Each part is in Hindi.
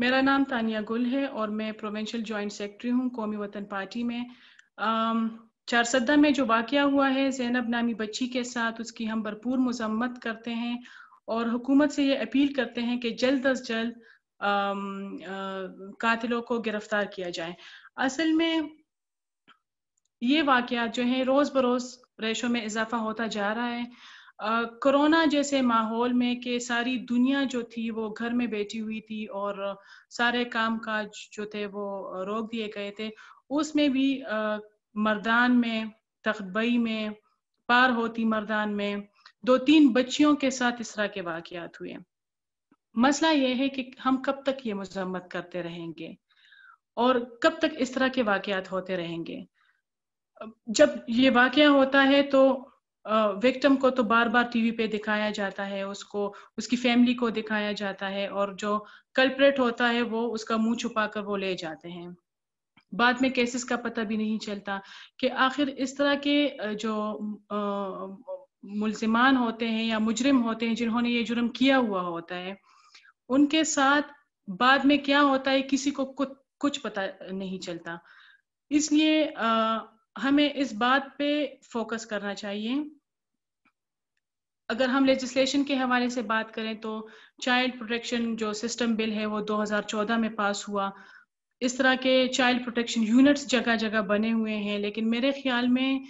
मेरा नाम तानिया गुल है और मैं प्रोविंशियल जॉइंट सेक्रेटरी हूँ कौमी वतन पार्टी में चारसदा में जो वाक़ हुआ है जैनब नामी बच्ची के साथ उसकी हम भरपूर मजम्मत करते हैं और हुकूमत से ये अपील करते हैं कि जल्द अज जल्द कातिलों को गिरफ्तार किया जाए असल में ये वाक़ जो है रोज़ बरोज़ रेशों में इजाफा होता जा रहा है कोरोना जैसे माहौल में के सारी दुनिया जो थी वो घर में बैठी हुई थी और सारे काम काज जो थे वो रोक दिए गए थे उसमें भी मर्दान में तखबई में पार होती मर्दान में दो तीन बच्चियों के साथ इस तरह के वाकयात हुए मसला यह है कि हम कब तक ये मजम्मत करते रहेंगे और कब तक इस तरह के वाकयात होते रहेंगे जब ये वाक़ होता है तो विक्टिम को तो बार बार टीवी पे दिखाया जाता है उसको उसकी फैमिली को दिखाया जाता है और जो कल्प्रेट होता है वो उसका मुंह छुपा कर वो ले जाते हैं बाद में केसेस का पता भी नहीं चलता कि आखिर इस तरह के जो मुलजमान होते हैं या मुजरिम होते हैं जिन्होंने ये जुर्म किया हुआ होता है उनके साथ बाद में क्या होता है किसी को कुछ पता नहीं चलता इसलिए हमें इस बात पे फोकस करना चाहिए अगर हम लेजिस्लेशन के हवाले से बात करें तो चाइल्ड प्रोटेक्शन जो सिस्टम बिल है वो 2014 में पास हुआ इस तरह के चाइल्ड प्रोटेक्शन यूनिट्स जगह जगह बने हुए हैं लेकिन मेरे ख्याल में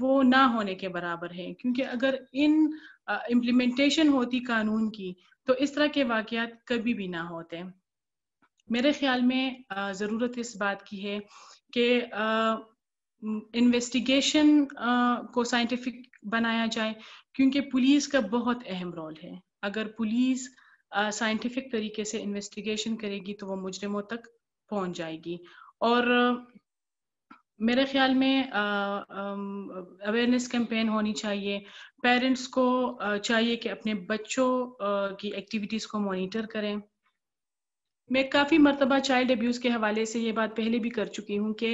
वो ना होने के बराबर है क्योंकि अगर इन इम्प्लीमेंटेशन होती कानून की तो इस तरह के वाकयात कभी भी ना होते मेरे ख्याल में ज़रूरत इस बात की है कि इन्वेस्टिगेशन को साइंटिफिक बनाया जाए क्योंकि पुलिस का बहुत अहम रोल है अगर पुलिस साइंटिफिक तरीके से इन्वेस्टिगेशन करेगी तो वो मुजरमों तक पहुंच जाएगी और मेरे ख्याल में अवेयरनेस कैंपेन होनी चाहिए पेरेंट्स को चाहिए कि अपने बच्चों की एक्टिविटीज़ को मॉनिटर करें मैं काफ़ी मरतबा चाइल्ड अब्यूज़ के हवाले से ये बात पहले भी कर चुकी हूँ कि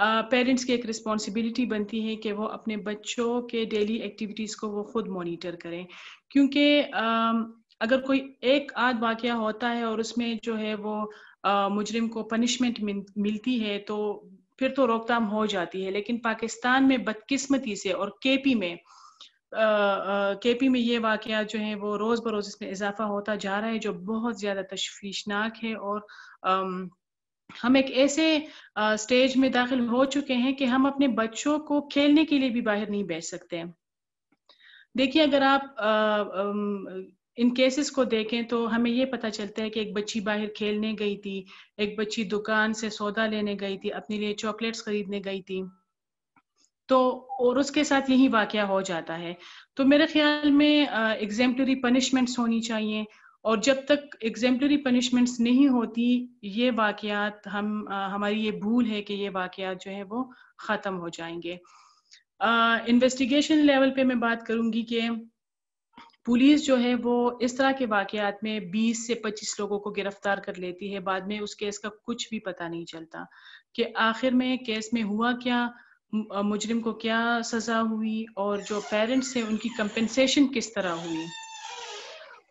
पेरेंट्स की एक रिस्पॉन्सिबिलिटी बनती है कि वो अपने बच्चों के डेली एक्टिविटीज़ को वो खुद मॉनिटर करें क्योंकि अगर कोई एक आध वाक़ होता है और उसमें जो है वो मुजरिम को पनिशमेंट मिलती है तो फिर तो रोकथाम हो जाती है लेकिन पाकिस्तान में बदकिस्मती से और केपी में के पी में ये वाक़ जो है वो रोज़ बरोज़ इसमें इजाफा होता जा रहा है जो बहुत ज़्यादा तशवीशनाक है और हम एक ऐसे स्टेज में दाखिल हो चुके हैं कि हम अपने बच्चों को खेलने के लिए भी बाहर नहीं बैठ सकते देखिए अगर आप आ, आ, इन केसेस को देखें तो हमें ये पता चलता है कि एक बच्ची बाहर खेलने गई थी एक बच्ची दुकान से सौदा लेने गई थी अपने लिए चॉकलेट्स खरीदने गई थी तो और उसके साथ यही वाक्य हो जाता है तो मेरे ख्याल में एग्जेम्पलरी पनिशमेंट्स होनी चाहिए और जब तक एग्जेम्पलरी पनिशमेंट्स नहीं होती ये वाक्यात हम आ, हमारी ये भूल है कि ये वाक़ात जो है वो ख़त्म हो जाएंगे इन्वेस्टिगेशन लेवल पे मैं बात करूंगी कि पुलिस जो है वो इस तरह के वाकयात में 20 से 25 लोगों को गिरफ्तार कर लेती है बाद में उस केस का कुछ भी पता नहीं चलता कि आखिर में केस में हुआ क्या मुजरिम को क्या सज़ा हुई और जो पेरेंट्स हैं उनकी कंपनसेशन किस तरह हुई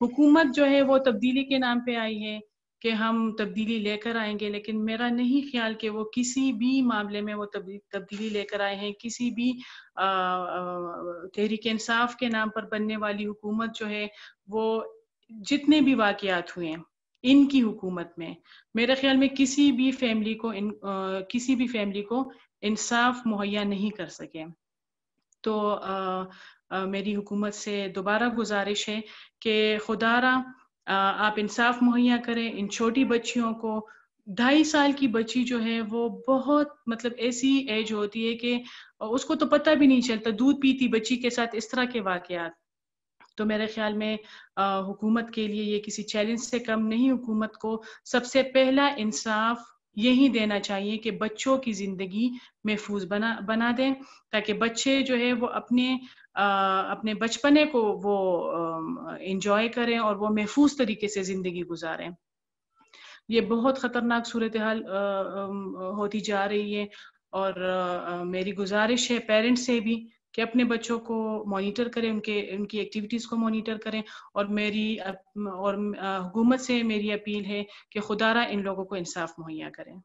हुकूमत जो है वो तब्दीली के नाम पे आई है कि हम तब्दीली लेकर आएंगे लेकिन मेरा नहीं ख्याल कि वो किसी भी मामले में वो तब्दीली लेकर आए हैं किसी भी तहरीक इंसाफ के नाम पर बनने वाली हुकूमत जो है वो जितने भी वाकयात हुए हैं इनकी हुकूमत में मेरे ख्याल में किसी भी फैमिली को इन आ, किसी भी फैमिली को इंसाफ मुहैया नहीं कर सके तो आ, आ, मेरी हुकूमत से दोबारा गुजारिश है कि खुदारा आप इंसाफ मुहैया करें इन छोटी बच्चियों को ढाई साल की बच्ची जो है वो बहुत मतलब ऐसी एज होती है कि उसको तो पता भी नहीं चलता दूध पीती बच्ची के साथ इस तरह के वाकयात तो मेरे ख्याल में आ, हुकूमत के लिए ये किसी चैलेंज से कम नहीं हुकूमत को सबसे पहला इंसाफ यही देना चाहिए कि बच्चों की ज़िंदगी महफूज बना बना दें ताकि बच्चे जो है वो अपने आ, अपने बचपने को वो इंजॉय करें और वो महफूज तरीके से ज़िंदगी गुजारें ये बहुत ख़तरनाक सूरत हाल होती जा रही है और आ, मेरी गुजारिश है पेरेंट्स से भी कि अपने बच्चों को मॉनिटर करें उनके उनकी एक्टिविटीज़ को मॉनिटर करें और मेरी और हुकूमत से मेरी अपील है कि खुदारा इन लोगों को इंसाफ मुहैया करें